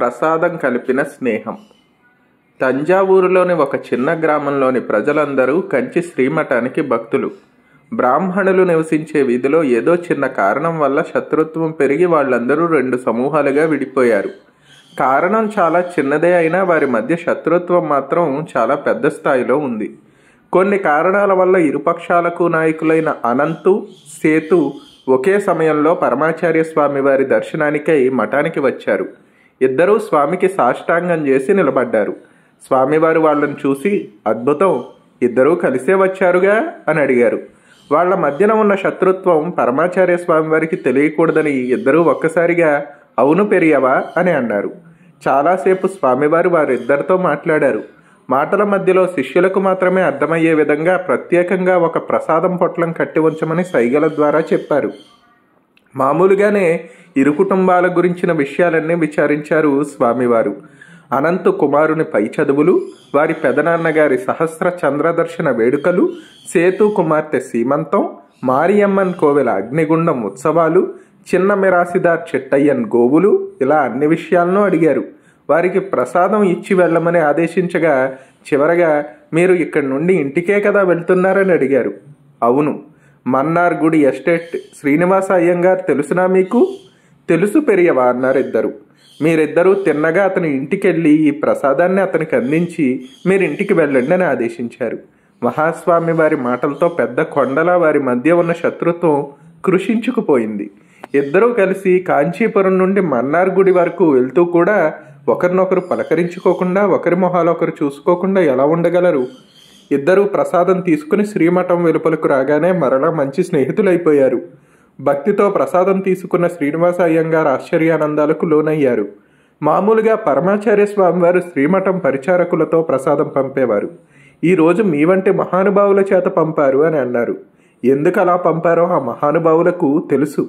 ప్రసాదం కలిపిన స్నేహం తంజావూరులోని ఒక చిన్న గ్రామంలోని ప్రజలందరూ కంచి శ్రీమఠానికి భక్తులు బ్రాహ్మణులు నివసించే వీధిలో ఏదో చిన్న కారణం వల్ల శత్రుత్వం పెరిగి వాళ్ళందరూ రెండు సమూహాలుగా విడిపోయారు కారణం చాలా చిన్నదే అయినా వారి మధ్య శత్రుత్వం మాత్రం చాలా పెద్ద స్థాయిలో ఉంది కొన్ని కారణాల వల్ల ఇరుపక్షాలకు నాయకులైన అనంతు సేతు ఒకే సమయంలో పరమాచార్య స్వామి వారి దర్శనానికై మఠానికి వచ్చారు ఇద్దరూ స్వామికి సాష్టాంగం చేసి నిలబడ్డారు స్వామివారు వాళ్ళని చూసి అద్భుతం ఇద్దరూ కలిసే వచ్చారుగా అని అడిగారు వాళ్ల మధ్యన ఉన్న శత్రుత్వం పరమాచార్య స్వామివారికి తెలియకూడదని ఇద్దరూ ఒక్కసారిగా అవును పెరియవా అని అన్నారు చాలాసేపు స్వామివారు వారిద్దరితో మాట్లాడారు మాటల మధ్యలో శిష్యులకు మాత్రమే అర్థమయ్యే విధంగా ప్రత్యేకంగా ఒక ప్రసాదం పొట్లం కట్టి ఉంచమని సైగల ద్వారా చెప్పారు మామూలుగానే ఇరు కుటుంబాల గురించిన విషయాలన్నీ విచారించారు స్వామివారు అనంత కుమారుని పై చదువులు వారి పెదనాన్నగారి సహస్ర చంద్రదర్శన వేడుకలు సేతు కుమార్తె సీమంతం మారియమ్మన్ కోవెల అగ్నిగుండం ఉత్సవాలు చిన్న మిరాసిదార్ చెట్టయ్యన్ గోవులు ఇలా అన్ని విషయాలను అడిగారు వారికి ప్రసాదం ఇచ్చి వెళ్ళమని ఆదేశించగా చివరగా మీరు ఇక్కడి నుండి ఇంటికే కదా వెళ్తున్నారని అడిగారు అవును మన్నార్ గుడి ఎస్టేట్ శ్రీనివాస అయ్యంగారు తెలుసునా మీకు తెలుసు పెరియవా అన్నారిద్దరు మీరిద్దరూ తిన్నగా అతని ఇంటికి వెళ్ళి ఈ ప్రసాదాన్ని అతనికి అందించి మీరు ఇంటికి వెళ్ళండి అని ఆదేశించారు మహాస్వామి వారి మాటలతో పెద్ద కొండల వారి మధ్య ఉన్న శత్రుత్వం కృషించుకుపోయింది ఇద్దరూ కలిసి కాంచీపురం నుండి మన్నార్ గుడి వరకు వెళ్తూ కూడా ఒకరినొకరు పలకరించుకోకుండా ఒకరి మొహాలు ఒకరు చూసుకోకుండా ఎలా ఉండగలరు ఇద్దరూ ప్రసాదం తీసుకుని శ్రీమఠం వెలుపలకు రాగానే మరలా మంచి స్నేహితులైపోయారు భక్తితో ప్రసాదం తీసుకున్న శ్రీనివాస అయ్యంగారు ఆశ్చర్యానందాలకు లోనయ్యారు మామూలుగా పరమాచార్య స్వామివారు శ్రీమఠం పరిచారకులతో ప్రసాదం పంపేవారు ఈరోజు మీ వంటి మహానుభావుల చేత పంపారు అని అన్నారు ఎందుకు అలా పంపారో ఆ మహానుభావులకు తెలుసు